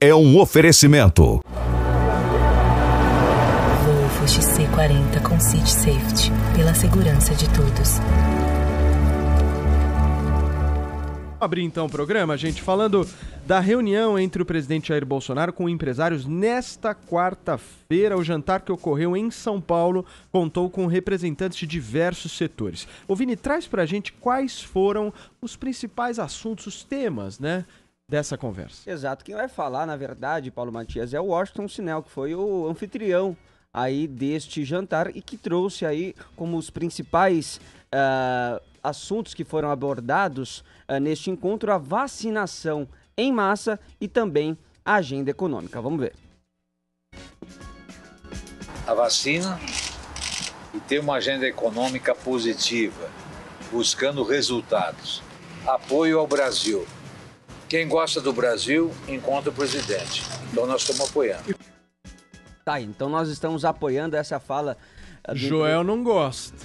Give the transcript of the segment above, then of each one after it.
é um oferecimento. Volvo XC40 com Seat Safety pela segurança de todos. Abrir então o programa, gente, falando da reunião entre o presidente Jair Bolsonaro com empresários nesta quarta-feira. O jantar que ocorreu em São Paulo contou com representantes de diversos setores. O Vini traz pra gente quais foram os principais assuntos, os temas, né? dessa conversa. Exato. Quem vai falar, na verdade, Paulo Matias, é o Washington Sinel, que foi o anfitrião aí deste jantar e que trouxe aí como os principais uh, assuntos que foram abordados uh, neste encontro a vacinação em massa e também a agenda econômica. Vamos ver. A vacina e ter uma agenda econômica positiva, buscando resultados. Apoio ao Brasil quem gosta do Brasil encontra o presidente. Então nós estamos apoiando. Tá, então nós estamos apoiando essa fala. Eh, do... Joel não gosta.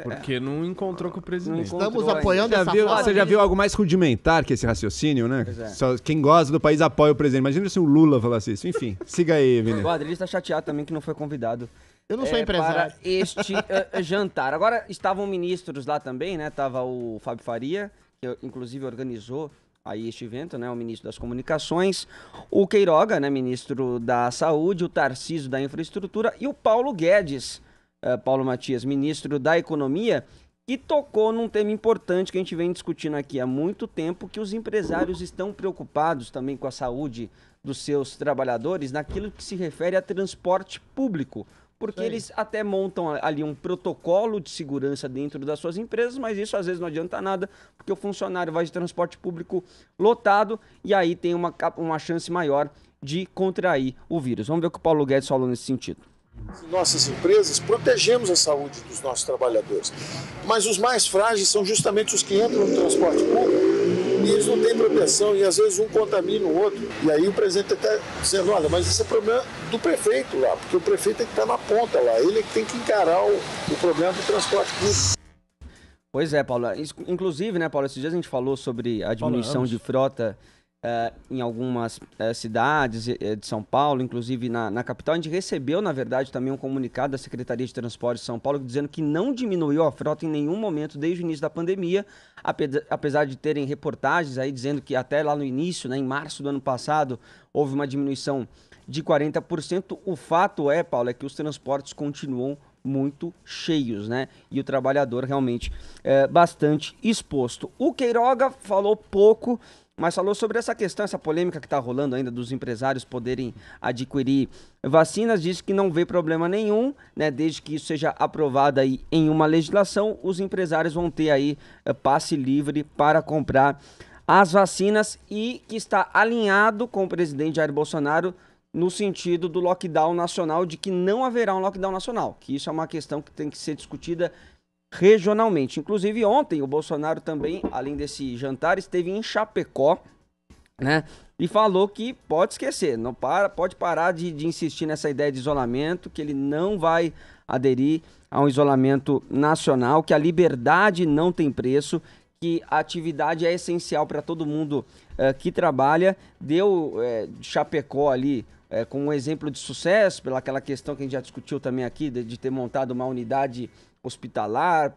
Porque não encontrou com o presidente. Estamos apoiando essa viu, Você já viu algo mais rudimentar que esse raciocínio, né? É. Só quem gosta do país apoia o presidente. Imagina se o Lula falasse isso. Enfim, siga aí, Vinícius. O Adriano está chateado também que não foi convidado. Eu não eh, sou é, empresário. Para este uh, jantar. Agora, estavam ministros lá também, né? Tava o Fábio Faria, que inclusive organizou a este evento, né, o ministro das Comunicações, o Queiroga, né, ministro da Saúde, o Tarcísio da Infraestrutura e o Paulo Guedes, eh, Paulo Matias, ministro da Economia, que tocou num tema importante que a gente vem discutindo aqui há muito tempo, que os empresários estão preocupados também com a saúde dos seus trabalhadores naquilo que se refere a transporte público porque eles até montam ali um protocolo de segurança dentro das suas empresas, mas isso às vezes não adianta nada, porque o funcionário vai de transporte público lotado e aí tem uma, uma chance maior de contrair o vírus. Vamos ver o que o Paulo Guedes falou nesse sentido nossas empresas, protegemos a saúde dos nossos trabalhadores. Mas os mais frágeis são justamente os que entram no transporte público e eles não têm proteção e às vezes um contamina o outro. E aí o presidente até dizendo, olha, mas esse é problema do prefeito lá, porque o prefeito tem que estar na ponta lá, ele é que tem que encarar o, o problema do transporte público. Pois é, Paula. Inclusive, né, Paula, esses dias a gente falou sobre a diminuição de frota eh, em algumas eh, cidades eh, de São Paulo, inclusive na, na, capital. A gente recebeu, na verdade, também um comunicado da Secretaria de Transportes de São Paulo dizendo que não diminuiu a frota em nenhum momento desde o início da pandemia, apesar de terem reportagens aí dizendo que até lá no início, né, em março do ano passado, houve uma diminuição de 40%. O fato é, Paulo, é que os transportes continuam muito cheios, né? E o trabalhador realmente é, bastante exposto. O Queiroga falou pouco mas falou sobre essa questão, essa polêmica que está rolando ainda dos empresários poderem adquirir vacinas. Disse que não vê problema nenhum, né? Desde que isso seja aprovado aí em uma legislação, os empresários vão ter aí eh, passe livre para comprar as vacinas e que está alinhado com o presidente Jair Bolsonaro no sentido do lockdown nacional, de que não haverá um lockdown nacional, que isso é uma questão que tem que ser discutida regionalmente. Inclusive, ontem o Bolsonaro também, além desse jantar, esteve em Chapecó, né? E falou que pode esquecer, não para, pode parar de, de insistir nessa ideia de isolamento, que ele não vai aderir a um isolamento nacional, que a liberdade não tem preço, que a atividade é essencial para todo mundo uh, que trabalha. Deu eh, Chapecó ali é, com um exemplo de sucesso, pela aquela questão que a gente já discutiu também aqui, de, de ter montado uma unidade hospitalar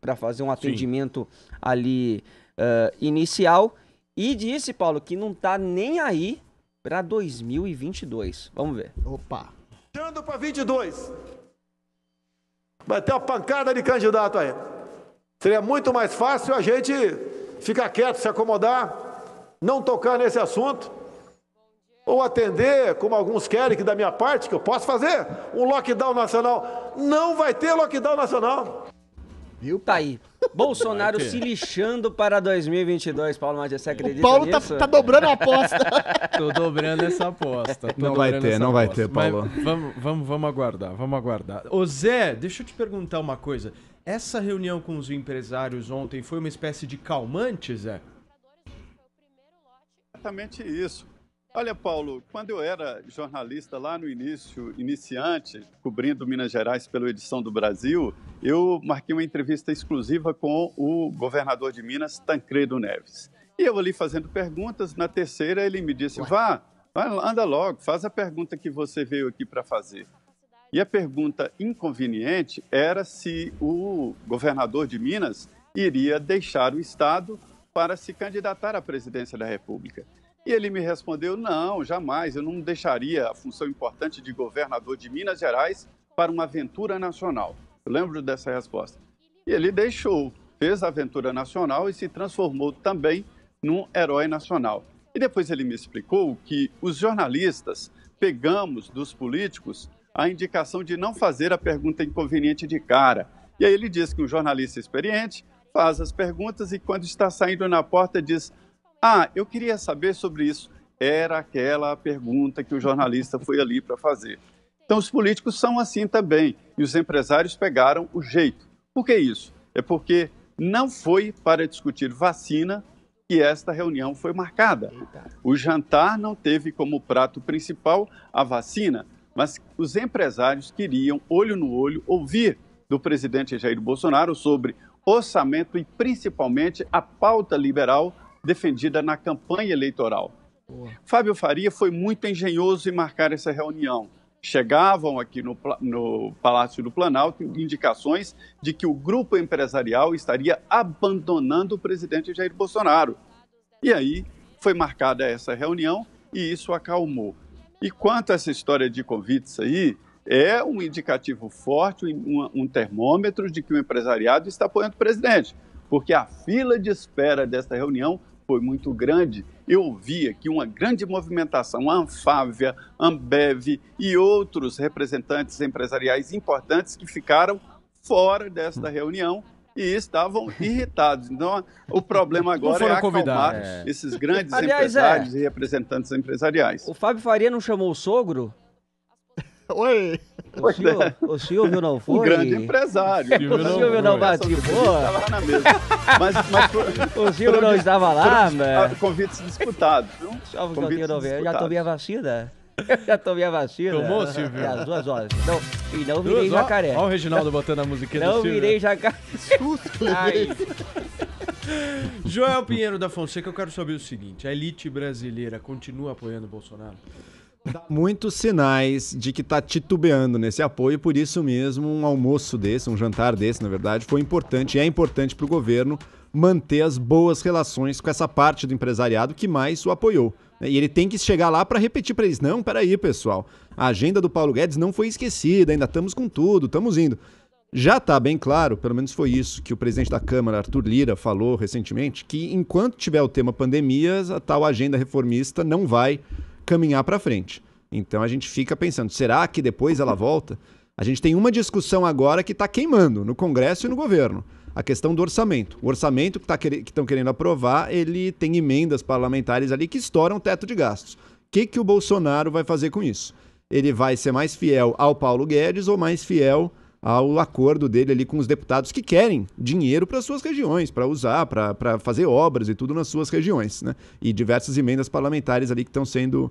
para fazer um atendimento Sim. ali uh, inicial. E disse, Paulo, que não está nem aí para 2022. Vamos ver. Opa! chegando para 22. Vai ter uma pancada de candidato aí. Seria muito mais fácil a gente ficar quieto, se acomodar, não tocar nesse assunto ou atender, como alguns querem, que da minha parte, que eu posso fazer, um lockdown nacional. Não vai ter lockdown nacional. Viu? Tá aí. Bolsonaro se lixando para 2022. Paulo Magia, você acredita O Paulo tá, tá, dobrando a aposta. Tô dobrando essa aposta. Tô não vai ter, não aposta. vai ter, Paulo. vamos, vamos, vamos aguardar, vamos aguardar. Ô Zé, deixa eu te perguntar uma coisa. Essa reunião com os empresários ontem foi uma espécie de calmante, Zé? Exatamente isso. Olha, Paulo, quando eu era jornalista lá no início, iniciante, cobrindo Minas Gerais pela edição do Brasil, eu marquei uma entrevista exclusiva com o governador de Minas, Tancredo Neves. E eu ali fazendo perguntas, na terceira ele me disse: vá, anda logo, faz a pergunta que você veio aqui para fazer. E a pergunta inconveniente era se o governador de Minas iria deixar o Estado para se candidatar à presidência da República. E ele me respondeu: não, jamais, eu não deixaria a função importante de governador de Minas Gerais para uma aventura nacional. Eu lembro dessa resposta. E ele deixou, fez a aventura nacional e se transformou também num herói nacional. E depois ele me explicou que os jornalistas pegamos dos políticos a indicação de não fazer a pergunta inconveniente de cara. E aí ele diz que um jornalista experiente faz as perguntas e quando está saindo na porta diz: ah, eu queria saber sobre isso. Era aquela pergunta que o jornalista foi ali para fazer. Então, os políticos são assim também, e os empresários pegaram o jeito. Por que isso? É porque não foi para discutir vacina que esta reunião foi marcada. O jantar não teve como prato principal a vacina, mas os empresários queriam, olho no olho, ouvir do presidente Jair Bolsonaro sobre orçamento e principalmente a pauta liberal defendida na campanha eleitoral. Boa. Fábio Faria foi muito engenhoso em marcar essa reunião. Chegavam aqui no, no Palácio do Planalto indicações de que o grupo empresarial estaria abandonando o presidente Jair Bolsonaro. E aí foi marcada essa reunião e isso acalmou. E quanto a essa história de convites aí, é um indicativo forte, um, um, termômetro de que o empresariado está apoiando o presidente, porque a fila de espera desta reunião foi muito grande, eu via que uma grande movimentação, a Anfávia, Ambev e outros representantes empresariais importantes que ficaram fora desta hum. reunião e estavam irritados. Então, o problema agora é acalmar é. esses grandes Aliás, é. empresários é. e representantes empresariais. O Fábio Faria não chamou o sogro? Oi! O Silvio, é. o Silvio não foi? Um grande empresário. É, o Silvio não, não boa. na mesa. Mas, mas o Silvio não estava lá, velho. Né? Ah, convite disputado, viu? Eu já tomei a vacina. Eu já tomei a vacina. Tomou, Silvio? É, às duas horas. Não, e não virei jacaré. Olha o Reginaldo botando a musiquinha não do Silvio. Não virei jacaré. Susto, Joel Pinheiro da Fonseca, eu quero saber o seguinte: a elite brasileira continua apoiando o Bolsonaro? muitos sinais de que está titubeando nesse apoio, por isso mesmo um almoço desse, um jantar desse, na verdade, foi importante e é importante para o governo manter as boas relações com essa parte do empresariado que mais o apoiou. E ele tem que chegar lá para repetir para eles: não, peraí, pessoal, a agenda do Paulo Guedes não foi esquecida, ainda estamos com tudo, estamos indo. Já está bem claro, pelo menos foi isso que o presidente da Câmara, Arthur Lira, falou recentemente, que enquanto tiver o tema pandemias, a tal agenda reformista não vai caminhar para frente. Então a gente fica pensando, será que depois ela volta? A gente tem uma discussão agora que está queimando no Congresso e no governo. A questão do orçamento. O orçamento que tá estão querendo aprovar, ele tem emendas parlamentares ali que estouram o teto de gastos. O que, que o Bolsonaro vai fazer com isso? Ele vai ser mais fiel ao Paulo Guedes ou mais fiel ao acordo dele ali com os deputados que querem dinheiro para suas regiões, para usar, para fazer obras e tudo nas suas regiões, né? E diversas emendas parlamentares ali que estão sendo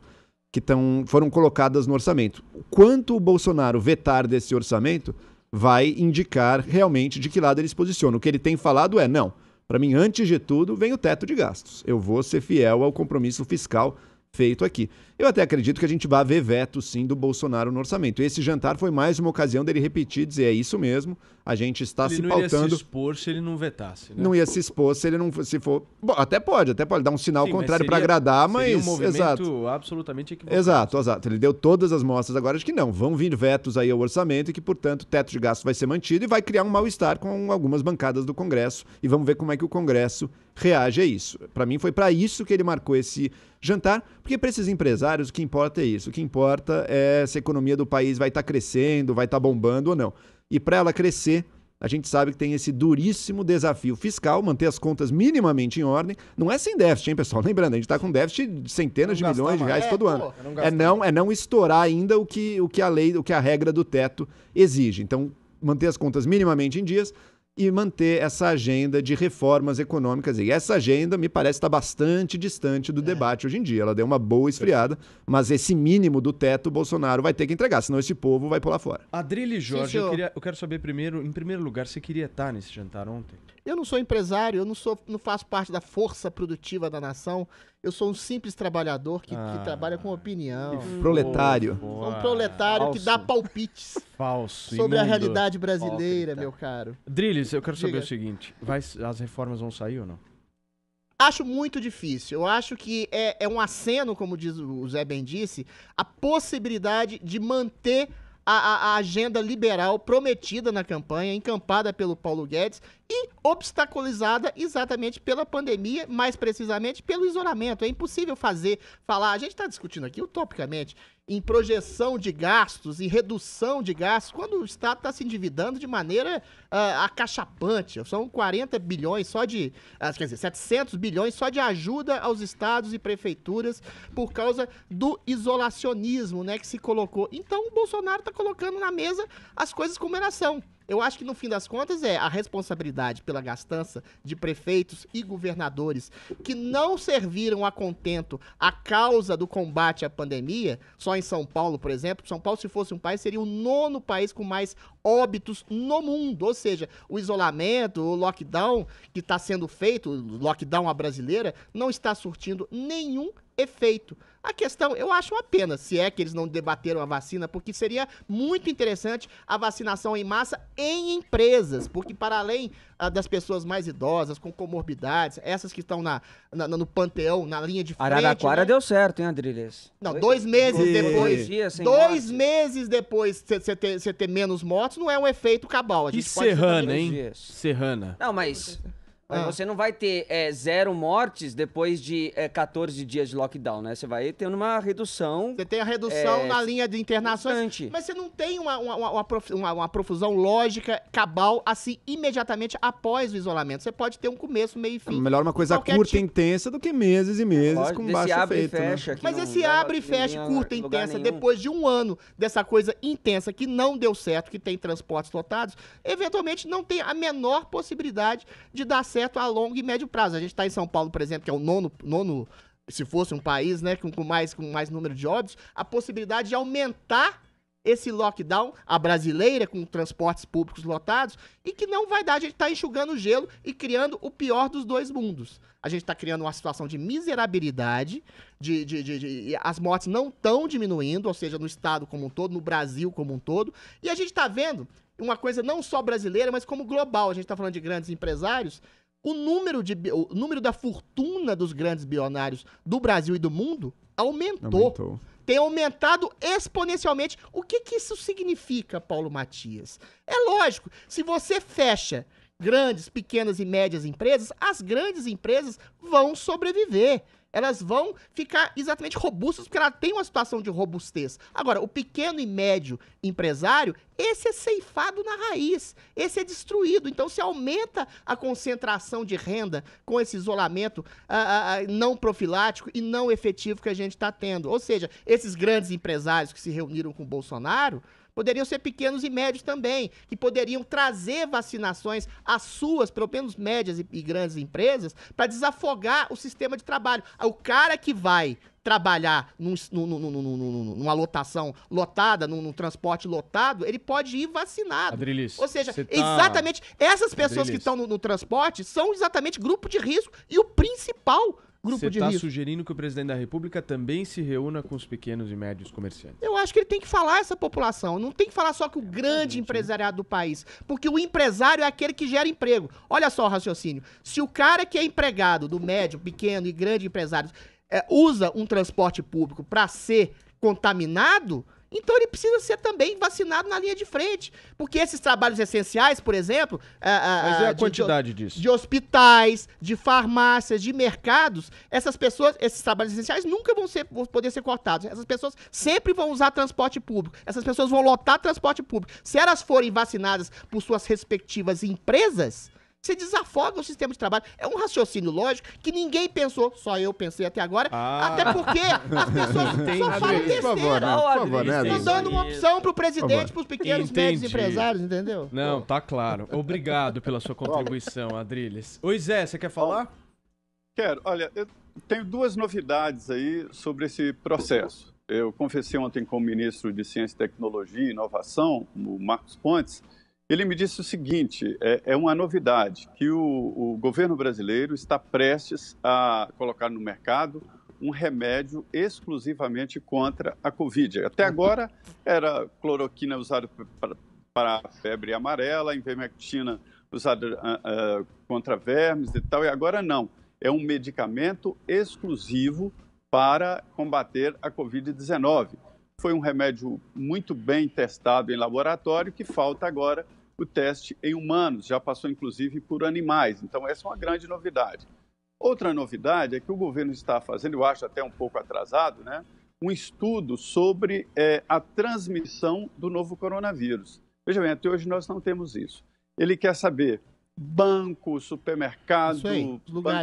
que tão, foram colocadas no orçamento. Quanto o Bolsonaro vetar desse orçamento vai indicar realmente de que lado ele se posiciona. O que ele tem falado é: não, para mim, antes de tudo, vem o teto de gastos. Eu vou ser fiel ao compromisso fiscal feito aqui. Eu até acredito que a gente vai ver veto, sim, do Bolsonaro no orçamento. Esse jantar foi mais uma ocasião dele repetir, dizer é isso mesmo, a gente está ele se pautando... Ele não ia se expor se ele não vetasse, né? Não ia se expor se ele não se for... Bom, até pode, até pode dar um sinal sim, contrário para agradar, mas... Seria um movimento exato. absolutamente equivocado. Exato, exato. Ele deu todas as mostras agora de que não, vão vir vetos aí ao orçamento e que, portanto, o teto de gasto vai ser mantido e vai criar um mal-estar com algumas bancadas do Congresso. E vamos ver como é que o Congresso reage a isso. Para mim, foi para isso que ele marcou esse jantar, porque para esses empresários o que importa é isso. O que importa é se a economia do país vai estar tá crescendo, vai estar tá bombando ou não. E para ela crescer, a gente sabe que tem esse duríssimo desafio fiscal, manter as contas minimamente em ordem. Não é sem déficit, hein, pessoal? Lembrando, a gente está com déficit de centenas de milhões mais. de reais é, todo pô, ano. Não é, não, é não estourar ainda o que, o que a lei, o que a regra do teto exige. Então, manter as contas minimamente em dias, e manter essa agenda de reformas econômicas. E essa agenda, me parece, está bastante distante do é. debate hoje em dia. Ela deu uma boa esfriada, mas esse mínimo do teto o Bolsonaro vai ter que entregar, senão esse povo vai pular fora. Adrilho Jorge, Sim, eu, queria, eu quero saber primeiro, em primeiro lugar, se queria estar nesse jantar ontem. Eu não sou empresário, eu não, sou, não faço parte da força produtiva da nação, eu sou um simples trabalhador que, ah, que trabalha com opinião. Proletário. Boa, Um proletário Falso. que dá palpites. Falso. Sobre imundo. a realidade brasileira, meu caro. Drilis, eu quero Diga. saber o seguinte: vai, as reformas vão sair ou não? Acho muito difícil. Eu acho que é, é um aceno, como diz o Zé bem disse, a possibilidade de manter a, a, agenda liberal prometida na campanha, encampada pelo Paulo Guedes e obstaculizada exatamente pela pandemia, mais precisamente pelo isolamento. É impossível fazer, falar. A gente está discutindo aqui utopicamente em projeção de gastos em redução de gastos quando o Estado está se endividando de maneira uh, acachapante. São 40 bilhões só de. Uh, quer dizer, 700 bilhões só de ajuda aos estados e prefeituras por causa do isolacionismo né, que se colocou. Então o Bolsonaro está colocando na mesa as coisas como elas são. Eu acho que no fim das contas é a responsabilidade pela gastança de prefeitos e governadores que não serviram a contento a causa do combate à pandemia, só em São Paulo, por exemplo. São Paulo, se fosse um país, seria o nono país com mais óbitos no mundo. Ou seja, o isolamento, o lockdown que está sendo feito, o lockdown à brasileira, não está surtindo nenhum efeito. A questão, eu acho uma pena, se é que eles não debateram a vacina, porque seria muito interessante a vacinação em massa em empresas, porque para além ah, das pessoas mais idosas, com comorbidades, essas que estão na, na- no panteão, na linha de frente... Araraquara né? deu certo, hein, Adriles? Não, dois meses depois... dias Dois morte. meses depois você ter, ter menos mortes não é um efeito cabal. A E pode Serrana, hein? dias. Serrana. Não, mas mas ah. você não vai ter é, zero mortes depois de é, 14 dias de lockdown, né? Você vai ter uma redução. Você tem a redução é, na linha de internações. Constante. Mas você não tem uma, uma, uma, uma, profusão lógica cabal assim imediatamente após o isolamento. Você pode ter um começo, meio e fim. É melhor uma coisa curta tipo. e intensa do que meses e meses com baixo abre efeito. E fecha, né? Mas esse abre e né? fecha, curta e intensa, nenhum. depois de um ano dessa coisa intensa que não deu certo, que tem transportes lotados, eventualmente não tem a menor possibilidade de dar certo afeta a longo e médio prazo. A gente está em São Paulo, por exemplo, que é o nono, nono se fosse um país né, com, com, mais, com mais número de óbitos, a possibilidade de aumentar esse lockdown, a brasileira, com transportes públicos lotados, e que não vai dar. A gente está enxugando o gelo e criando o pior dos dois mundos. A gente está criando uma situação de miserabilidade, de, de, de, de as mortes não estão diminuindo, ou seja, no Estado como um todo, no Brasil como um todo. E a gente está vendo uma coisa não só brasileira, mas como global. A gente está falando de grandes empresários o número, de, o número da fortuna dos grandes bilionários do Brasil e do mundo aumentou. aumentou. Tem aumentado exponencialmente. O que, que isso significa, Paulo Matias? É lógico, se você fecha grandes, pequenas e médias empresas, as grandes empresas vão sobreviver elas vão ficar exatamente robustas porque ela tem uma situação de robustez. Agora, o pequeno e médio empresário, esse é ceifado na raiz, esse é destruído. Então, se aumenta a concentração de renda com esse isolamento ah, ah, ah, não profilático e não efetivo que a gente está tendo. Ou seja, esses grandes empresários que se reuniram com o Bolsonaro Poderiam ser pequenos e médios também, que poderiam trazer vacinações às suas, pelo menos médias e, e grandes empresas, para desafogar o sistema de trabalho. Ah, o cara que vai trabalhar num, num, num, numa lotação lotada, num, transporte lotado, ele pode ir vacinado. Adrilis, Ou seja, tá... exatamente essas pessoas Adrilis. que estão no, no transporte são exatamente grupo de risco e o principal grupo Cê de tá risco. Você está sugerindo que o presidente da República também se reúna com os pequenos e médios comerciantes? Eu acho que ele tem que falar essa população. Não tem que falar só que o é grande gente, empresariado né? do país. Porque o empresário é aquele que gera emprego. Olha só o raciocínio. Se o cara que é empregado do médio, pequeno e grande empresário é, usa um transporte público para ser contaminado, então ele precisa ser também vacinado na linha de frente. Porque esses trabalhos essenciais, por exemplo. A, é, é, Mas é a de, quantidade disso. De hospitais, de farmácias, de mercados, essas pessoas, esses trabalhos essenciais nunca vão, ser, vão poder ser cortados. Essas pessoas sempre vão usar transporte público. Essas pessoas vão lotar transporte público. Se elas forem vacinadas por suas respectivas empresas você desafoga o sistema de trabalho. É um raciocínio lógico que ninguém pensou, só eu pensei até agora. Ah. Até porque as pessoas Entendi. só falam besteira. Por favor, né? Por favor, né? Estou dando uma opção para o presidente, para os pequenos, e médios empresários, entendeu? Não, tá claro. Obrigado pela sua contribuição, Adriles. Oi, Zé, você quer falar? Quero. Olha, eu tenho duas novidades aí sobre esse processo. Eu confessei ontem com o ministro de Ciência, Tecnologia e Inovação, o Marcos Pontes, ele me disse o seguinte: é, é uma novidade que o, o governo brasileiro está prestes a colocar no mercado um remédio exclusivamente contra a Covid. Até agora era cloroquina usada para febre amarela, invermectina usada uh, uh, contra vermes e tal, e agora não. É um medicamento exclusivo para combater a Covid-19. Foi um remédio muito bem testado em laboratório que falta agora o teste em humanos, já passou inclusive por animais. Então, essa é uma grande novidade. Outra novidade é que o governo está fazendo, eu acho até um pouco atrasado, né, um estudo sobre é, a transmissão do novo coronavírus. Veja bem, até hoje nós não temos isso. Ele quer saber banco, supermercado, aí,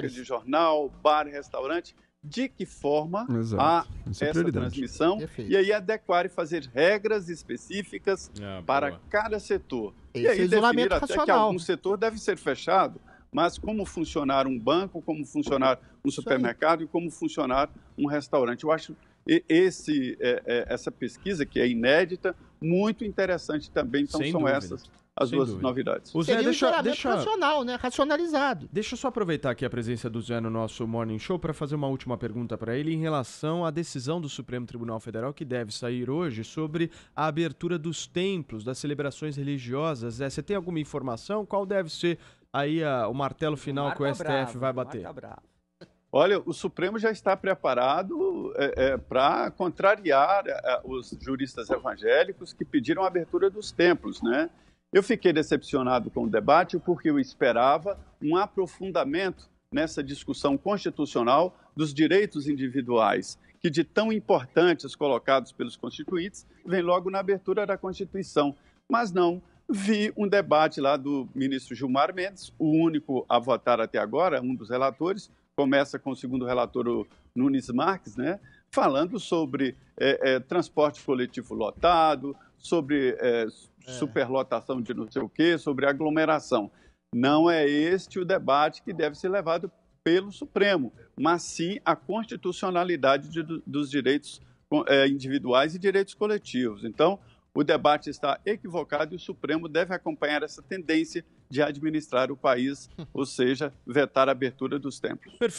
de jornal, bar, restaurante, de que forma Exato. há é essa, essa transmissão Perfeito. e aí adequar e fazer regras específicas ah, para cada setor tem e esse isolamento racional. algum setor deve ser fechado, mas como funcionar um banco, como funcionar um supermercado e como funcionar um restaurante. Eu acho esse, é, é, essa pesquisa, que é inédita, muito interessante também. Então, Sem são dúvida. essas as Sem duas dúvida. novidades. O Zé, Seria deixa, um deixa, deixa, racional, né? Racionalizado. Deixa eu só aproveitar aqui a presença do Zé no nosso Morning Show para fazer uma última pergunta para ele em relação à decisão do Supremo Tribunal Federal que deve sair hoje sobre a abertura dos templos, das celebrações religiosas. Zé, você tem alguma informação? Qual deve ser aí a, o martelo final o que o é STF bravo, vai bater? É Olha, o Supremo já está preparado é, é, para contrariar é, os juristas evangélicos que pediram a abertura dos templos, né? Eu fiquei decepcionado com o debate porque eu esperava um aprofundamento nessa discussão constitucional dos direitos individuais, que de tão importantes colocados pelos constituintes, vem logo na abertura da Constituição. Mas não, vi um debate lá do ministro Gilmar Mendes, o único a votar até agora, um dos relatores, começa com o segundo relator o Nunes Marques, né, falando sobre é, é, transporte coletivo lotado, sobre é, é, superlotação de não sei o quê, sobre aglomeração. Não é este o debate que deve ser levado pelo Supremo, mas sim a constitucionalidade de, dos direitos é, individuais e direitos coletivos. Então, o debate está equivocado e o Supremo deve acompanhar essa tendência de administrar o país, ou seja, vetar a abertura dos templos. Perfeito.